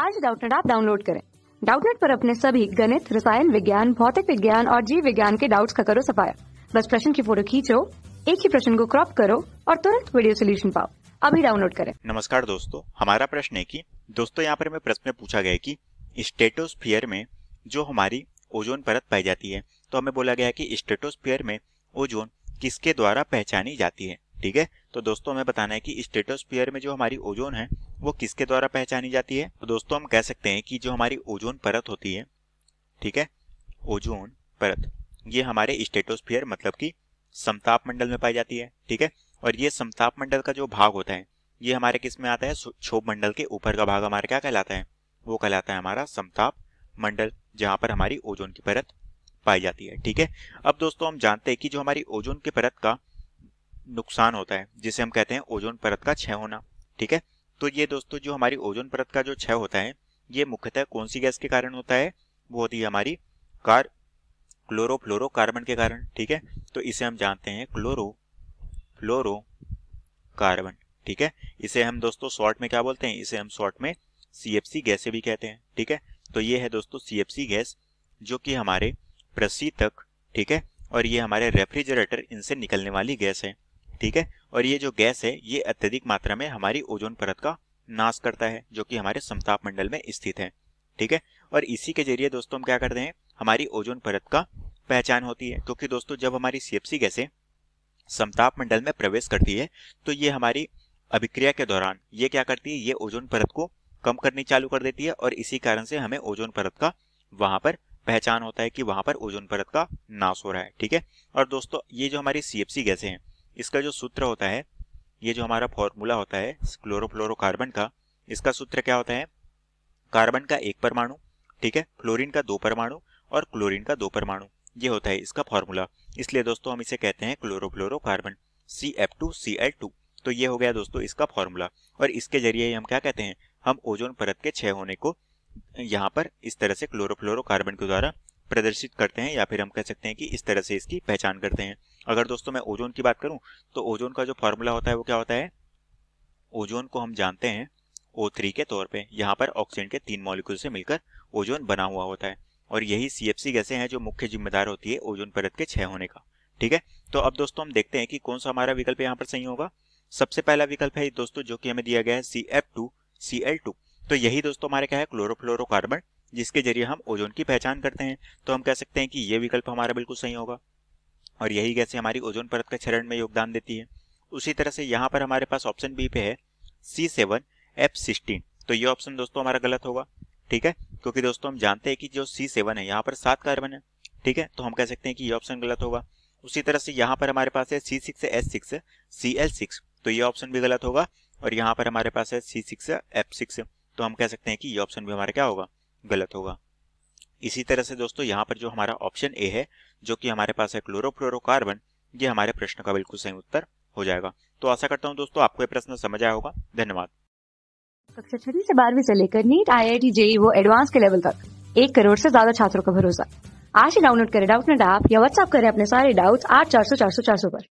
आज डाउटनेट आप डाउनलोड करें डाउटनेट पर अपने सभी गणित रसायन विज्ञान भौतिक विज्ञान और जीव विज्ञान के डाउट्स का करो सफाया बस प्रश्न की फोटो खींचो एक ही प्रश्न को क्रॉप करो और तुरंत वीडियो सोल्यूशन पाओ अभी डाउनलोड करें नमस्कार दोस्तों हमारा प्रश्न है की दोस्तों यहाँ पर हमें प्रश्न में पूछा गया की स्टेटोस्फियर में जो हमारी ओजोन परत पाई जाती है तो हमें बोला गया कि स्टेटोस्फियर में ओजोन किसके द्वारा पहचानी जाती है ठीक है तो दोस्तों हमें बताना है कि स्टेटोस्फियर में जो हमारी ओजोन है वो किसके द्वारा पहचानी जाती है तो दोस्तों हम कह सकते हैं कि जो हमारी ओजोन परत होती है ठीक है ओजोन परत ये हमारे स्टेटोस्फियर मतलब कि समताप मंडल में पाई जाती है ठीक है और ये समताप मंडल का जो भाग होता है ये हमारे किस में आता है क्षोभ मंडल के ऊपर का भाग हमारा क्या कहलाता है वो कहलाता है हमारा समताप मंडल जहाँ पर हमारी ओजोन की परत पाई जाती है ठीक है अब दोस्तों हम जानते हैं कि जो हमारी ओजोन की परत का नुकसान होता है जिसे हम कहते हैं ओजोन परत का क्षय होना ठीक है तो ये दोस्तों जो हमारी ओजोन परत का जो क्षय होता है ये मुख्यतः कौन सी गैस के कारण होता है वो होती है हमारी कार क्लोरो फ्लोरो कार्बन के कारण ठीक है तो इसे हम जानते हैं क्लोरो फ्लोरो कार्बन ठीक है इसे हम दोस्तों शॉर्ट में क्या बोलते हैं इसे हम शॉर्ट में सी गैसें भी कहते हैं ठीक है तो ये है दोस्तों सी गैस जो कि हमारे प्रसी तक ठीक है और ये हमारे रेफ्रिजरेटर इनसे निकलने वाली गैस है ठीक है और ये जो गैस है ये अत्यधिक मात्रा में हमारी ओजोन परत का नाश करता है जो कि हमारे समताप मंडल में स्थित है ठीक है और इसी के जरिए दोस्तों हम क्या करते हैं हमारी ओजोन परत का पहचान होती है क्योंकि दोस्तों जब हमारी सीएफसी गैसें समताप मंडल में प्रवेश करती है तो ये हमारी अभिक्रिया के दौरान ये क्या करती है ये ओजोन परत को कम करनी चालू कर देती है और इसी कारण से हमें ओजोन परत का वहां पर पहचान होता है कि वहां पर ओजोन परत का नाश हो रहा है ठीक है और दोस्तों ये जो हमारी सीएफसी गैसें हैं इसका जो सूत्र होता है ये जो हमारा फॉर्मूला होता है क्लोरोफ्लोरोकार्बन का इसका सूत्र क्या होता है कार्बन का एक परमाणु ठीक है फ्लोरिन का दो परमाणु और क्लोरीन का दो परमाणु ये होता है इसका फॉर्मूला इसलिए दोस्तों हम इसे कहते हैं chlorofluorocarbon C F two C L two तो ये हो गया दोस्तों इसका फॉर्मूला और इसके जरिए हम क्या कहते हैं हम ओजोन परत के छः होने को यहाँ पर इस तरह से क्लोरोफ्लोरोकार्बन के द्वारा प्रदर्शित करते हैं या फिर हम कह सकते हैं कि इस तरह से इसकी पहचान करते हैं अगर दोस्तों मैं ओजोन की बात करूं तो ओजोन का जो फॉर्मूला होता है वो क्या होता है ओजोन को हम जानते हैं ओ थ्री के तौर पे यहाँ पर ऑक्सीजन के तीन मॉलिक्यूल से मिलकर ओजोन बना हुआ होता है और यही सी एफ सी गैसें हैं जो मुख्य जिम्मेदार होती है ओजोन परत के छः होने का ठीक है तो अब दोस्तों हम देखते हैं कि कौन सा हमारा विकल्प यहाँ पर सही होगा सबसे पहला विकल्प है दोस्तों जो कि हमें दिया गया है C F two C L two तो यही दोस्तों हमारे क्या है क्लोरोफ्लोरोकार्बन जिसके जरिए हम ओजोन की पहचान करते हैं तो हम कह सकते हैं कि ये विकल्प हमारा बिल्कुल सही होगा और यही गैसें हमारी ओजोन परत के क्षरण में योगदान देती है उसी तरह से यहाँ पर हमारे पास ऑप्शन बी पे है सी सेवन एफ सिक्सटीन तो ये ऑप्शन दोस्तों हमारा गलत होगा ठीक है क्योंकि दोस्तों हम जानते हैं कि जो सी सेवन है यहाँ पर सात कार्बन है ठीक है तो हम कह सकते हैं कि ये ऑप्शन गलत होगा उसी तरह से यहाँ पर हमारे पास है C six S six C L six तो ये ऑप्शन भी गलत होगा और यहाँ पर हमारे पास है सी सिक्स एफ सिक्स तो हम कह सकते हैं कि ये ऑप्शन भी हमारा क्या होगा गलत होगा इसी तरह से दोस्तों यहाँ पर जो हमारा ऑप्शन ए है जो कि हमारे पास है क्लोरोफ्लोरोकार्बन ये हमारे प्रश्न का बिल्कुल सही उत्तर हो जाएगा तो आशा करता हूँ दोस्तों आपको ये प्रश्न समझ आया होगा धन्यवाद कक्षा छठी से बारहवीं से लेकर NEET I I T JEE वो एडवांस के लेवल तक एक करोड़ से ज्यादा छात्रों का भरोसा आज ही डाउनलोड करें डाउट नेट ऐप या व्हाट्सअप करें अपने सारे डाउट्स आठ चार सौ चार सौ चार सौ पर